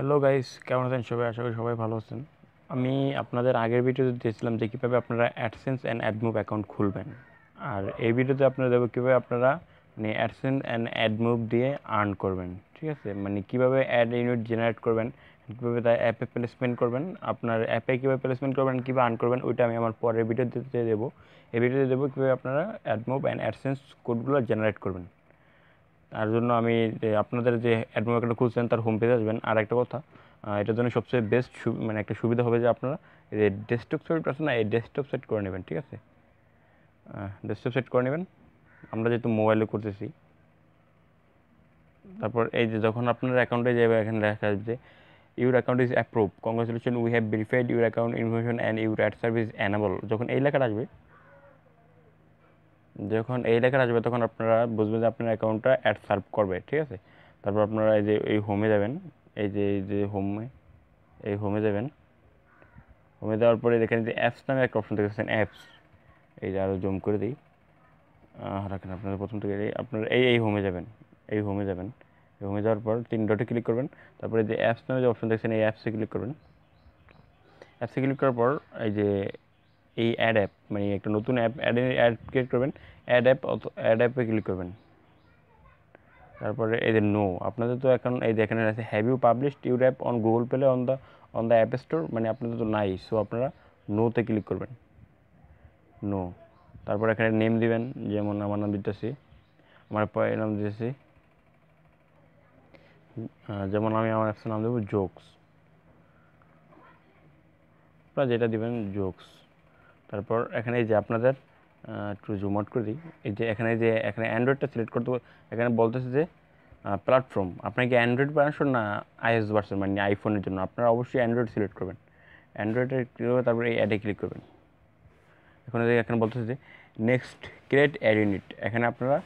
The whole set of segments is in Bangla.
হ্যালো গাইস কেমন আছেন সবাই আশা করি সবাই ভালো আছেন আমি আপনাদের আগের ভিডিওতে দিয়েছিলাম যে কীভাবে আপনারা অ্যাডসেন্স অ্যান্ড অ্যাডমুভ অ্যাকাউন্ট খুলবেন আর এই ভিডিওতে আপনারা দেবো কীভাবে আপনারা মানে অ্যাডসেন্স অ্যান্ড অ্যাডমুভ দিয়ে আর্ন করবেন ঠিক আছে মানে কীভাবে অ্যাড ইউনিট জেনারেট করবেন কীভাবে তার অ্যাপে প্লেসমেন্ট করবেন আপনার অ্যাপে কীভাবে প্লেসমেন্ট করবেন কীভাবে আর্ন করবেন ওইটা আমি আমার পরের ভিডিওতে দেবো এই ভিডিওতে দেবো কীভাবে আপনারা অ্যাডমুভ অ্যান্ড অ্যাডসেন্স কোডগুলো জেনারেট করবেন তার জন্য আমি আপনাদের যে অ্যাডমোকার্ডটা খুলছেন তার হোম পেজে আসবেন আর একটা কথা এটার জন্য সবচেয়ে বেস্ট মানে একটা সুবিধা হবে যে আপনারা যে ডেস্কটপ সাইট আছে না এই ডেস্কটপ সেট করে নেবেন ঠিক আছে ডেস্কটপ সেট করে নেবেন আমরা যেহেতু মোবাইলে করতেছি তারপর এই যে যখন আপনার অ্যাকাউন্টে যাবে এখানে দেখা আসবে যে your account is approve congratulation we have verified your account information and your ad service enable যখন এই লেখাটা আসবে যখন এই লেখার আসবে তখন আপনারা বুঝবেন যে আপনার অ্যাকাউন্টটা অ্যাড সার্ভ করবে ঠিক আছে তারপর আপনারা এই যে এই হোমে যাবেন এই যে এই যে হোমে এই হোমে যাবেন হোমে যাওয়ার পরে দেখেন যে অ্যাপস নামে একটা অপশন দেখেছেন অ্যাপস এই যে আরও জুম করে দিই রাখেন আপনারা প্রথম থেকে আপনার এই এই হোমে যাবেন এই হোমে যাবেন এই হোমে যাওয়ার পর তিন ডটে ক্লিক করবেন তারপরে যে অ্যাপস নামে যে অপশন দেখছেন এই অ্যাপসে ক্লিক করবেন অ্যাপসে ক্লিক করার পর এই যে এই অ্যাড অ্যাপ মানে একটা নতুন অ্যাপ অ্যাড অ্যাড ক্রিয়েট করবেন অ্যাড অ্যাপ অ্যাড অ্যাপে ক্লিক করবেন তারপরে এই যে নো আপনাদের তো এখন এই যে এখানে আছে have you published your app on Google Play on the on the app store মানে আপনাদের তো নাই সো আপনারা নোতে ক্লিক করবেন নো তারপর এখানে নেম দিবেন যেমন আমার নাম দিতেছি আমার পায়ের নাম দিতেছি যেমন আমি আমার অ্যাপসের নাম দেবো জোকস আপনারা যেটা দিবেন জোকস তারপর এখানে এই যে আপনাদের একটু জুম আউট করে দিই এই যে এখানে যে এখানে অ্যান্ড্রয়েডটা সিলেক্ট করতে এখানে বলতেছে যে প্ল্যাটফর্ম আপনাকে কি অ্যান্ড্রয়েড ভার্সন না আইএস ভার্সন মানে আইফোনের জন্য আপনারা অবশ্যই অ্যান্ড্রয়েড সিলেক্ট করবেন অ্যান্ড্রয়েডে ক্লিক করবেন তারপর এই অ্যাডে ক্লিক করবেন এখন এখানে বলতেছে যে নেক্সট ক্রিয়েট অ্যাড ইউনিট এখানে আপনারা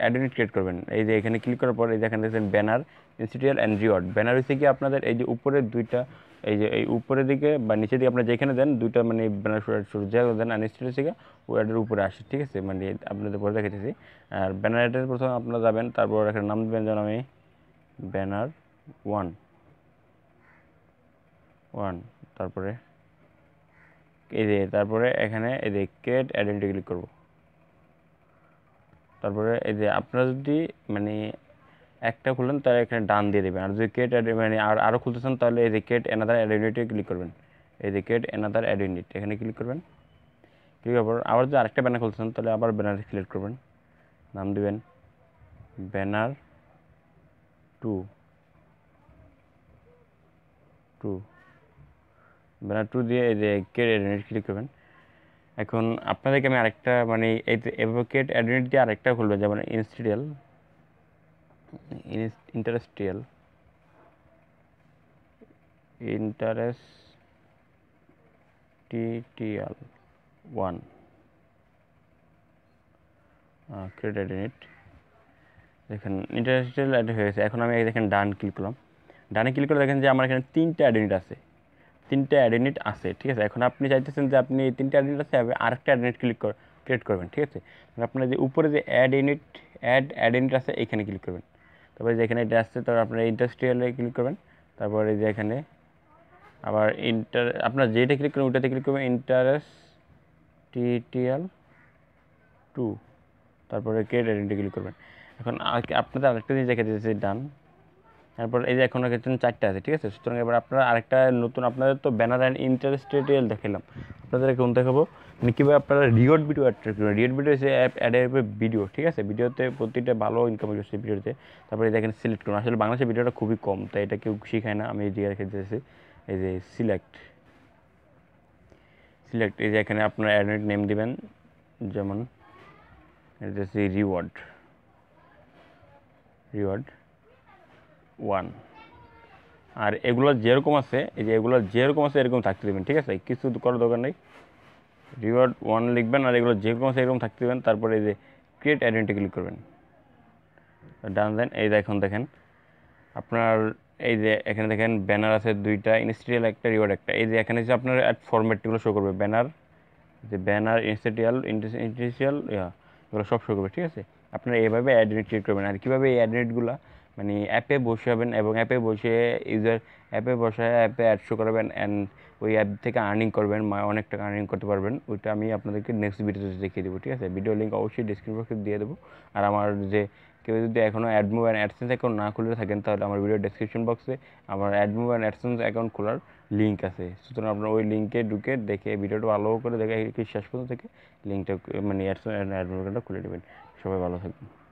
অ্যাড ইউনিট ক্রিয়েট করবেন এই যে এখানে ক্লিক করার পর এই যে এখানে দেখছেন banner interstitial and reward banner হচ্ছে কি আপনাদের এই যে উপরে দুইটা এই যে এই উপরের দিকে বা নিচে দিকে আপনি যেখানে দেন দুইটা মানে ব্যানার শুরু সূর্য দেন আনস্টিটিউট থেকে ওয়ার্ডের উপরে আসে ঠিক আছে মানে আপনাদের পরে দেখেছি আর ব্যানার অ্যাডের প্রথমে আপনারা যাবেন তারপর এখানে নাম দেবেন যেমন আমি ব্যানার ওয়ান ওয়ান তারপরে এই যে তারপরে এখানে এই যে ক্রিয়েট আইডেন্টি ক্লিক করব তারপরে এই যে আপনারা যদি মানে একটা খুললেন তাহলে এখানে ডান দিয়ে দেবেন আর যদি ক্রিয়েট মানে আর আরও খুলতে চান তাহলে এই কেট এনাদার অ্যাডিউনিটি ক্লিক করবেন এই কেট অ্যানাদার অ্যাডিউনিট এখানে ক্লিক করবেন ক্লিক করার পর আবার যদি আরেকটা ব্যানার খুলতে চান তাহলে আবার ব্যানার সিলেক্ট করবেন নাম দেবেন banner two two banner two দিয়ে এই যে কেট অ্যাডিউনিট ক্লিক করবেন এখন আপনাদেরকে আমি আরেকটা মানে এই এভাবে ক্রিয়েট অ্যাডিউনিট দিয়ে আরেকটা খুলবেন যেমন interstitial interstitial interstitial one credit ইন দেখেন ইন্টারেস্ট্রিয়াল অ্যাড হয়ে গেছে এখন আমি দেখেন ডান ক্লিক করলাম ডানে ক্লিক করে দেখেন যে আমার এখানে তিনটে অ্যাড ইউনিট আছে তিনটে অ্যাড ইউনিট আছে ঠিক আছে এখন আপনি চাইতেছেন যে আপনি তিনটে অ্যাড ইউনিট আছে আরেকটা অ্যাড ইউনিট ক্লিক ক্রিয়েট করবেন ঠিক আছে আপনার যে উপরে যে ad unit ad ad unit আছে এখানে ক্লিক করবেন তারপরে যেখানে এটা আসছে তারপর আপনারা ইন্ডাস্ট্রিয়ালে ক্লিক করবেন তারপরে যে এখানে আবার ইন্টার আপনার যেটা ক্লিক করবেন ওটাতে ক্লিক করবেন ইন্টারেস্ট টিটিএল টু তারপরে ক্রেড আইডেন্টি ক্লিক করবেন এখন আপনাদের আরেকটা জিনিস দেখা দিয়েছে ডান তারপর এই যে এখন ক্ষেত্রে চারটা আছে ঠিক আছে সুতরাং এবার আপনারা আরেকটা নতুন আপনাদের তো ব্যানার অ্যান্ড টিটিএল দেখালাম আপনাদের এখন দেখাবো মানে কীভাবে আপনারা রিওট ভিডিও অ্যাট্রাক্ট করবেন রিওট ভিডিও হচ্ছে অ্যাপ অ্যাডের ভিডিও ঠিক আছে ভিডিওতে প্রতিটা ভালো ইনকাম হচ্ছে ভিডিওতে তারপরে দেখেন সিলেক্ট করুন আসলে বাংলাদেশের ভিডিওটা খুবই কম তাই এটা কেউ শিখায় না আমি এই রেখে দিয়েছি এই যে সিলেক্ট সিলেক্ট এই যে এখানে আপনার অ্যাডমিট নেম দিবেন যেমন রিওয়ার্ড রিওয়ার্ড ওয়ান আর এগুলো যেরকম আছে এই যে এগুলো যেরকম আছে এরকম থাকতে দেবেন ঠিক আছে কিছু করার দরকার নেই রিওয়ার্ড ওয়ান লিখবেন আর এগুলো যেরকম আছে এরকম থাকতে দেবেন তারপরে এই যে ক্রিয়েট আইডেন্টি ক্লিক করবেন ডান দেন এই যে এখন দেখেন আপনার এই যে এখানে দেখেন ব্যানার আছে দুইটা ইনস্টিটিয়াল একটা রিওয়ার্ড একটা এই যে এখানে যে আপনার অ্যাড ফর্মেটগুলো শো করবে ব্যানার যে ব্যানার ইনস্টিটিয়াল ইন্টারন্যাশনাল এগুলো সব শো করবে ঠিক আছে আপনারা এইভাবে অ্যাডমিট ক্রিয়েট করবেন আর কীভাবে এই অ্যাডমিটগুলো মানে অ্যাপে বসে হবেন এবং অ্যাপে বসে ইউজার অ্যাপে বসে অ্যাপে অ্যাড শো করাবেন অ্যান্ড ওই অ্যাপ থেকে আর্নিং করবেন অনেক টাকা আর্নিং করতে পারবেন ওইটা আমি আপনাদেরকে নেক্সট ভিডিওতে দেখিয়ে দেবো ঠিক আছে ভিডিও লিঙ্ক অবশ্যই ডিসক্রিপশন বক্সে দিয়ে দেবো আর আমার যে কেউ যদি এখনও অ্যাডমো অ্যান্ড অ্যাডসেন্স অ্যাকাউন্ট না খুলে থাকেন তাহলে আমার ভিডিও ডিসক্রিপশন বক্সে আমার অ্যাডমো অ্যান্ড অ্যাডসেন্স অ্যাকাউন্ট খোলার লিঙ্ক আছে সুতরাং আপনার ওই লিঙ্কে ঢুকে দেখে ভিডিওটা ভালো করে দেখে শেষ পর্যন্ত থেকে লিঙ্কটা মানে অ্যাডসেন্স অ্যাডমো অ্যাকাউন্টটা খুলে নেবেন সবাই ভালো থাকবেন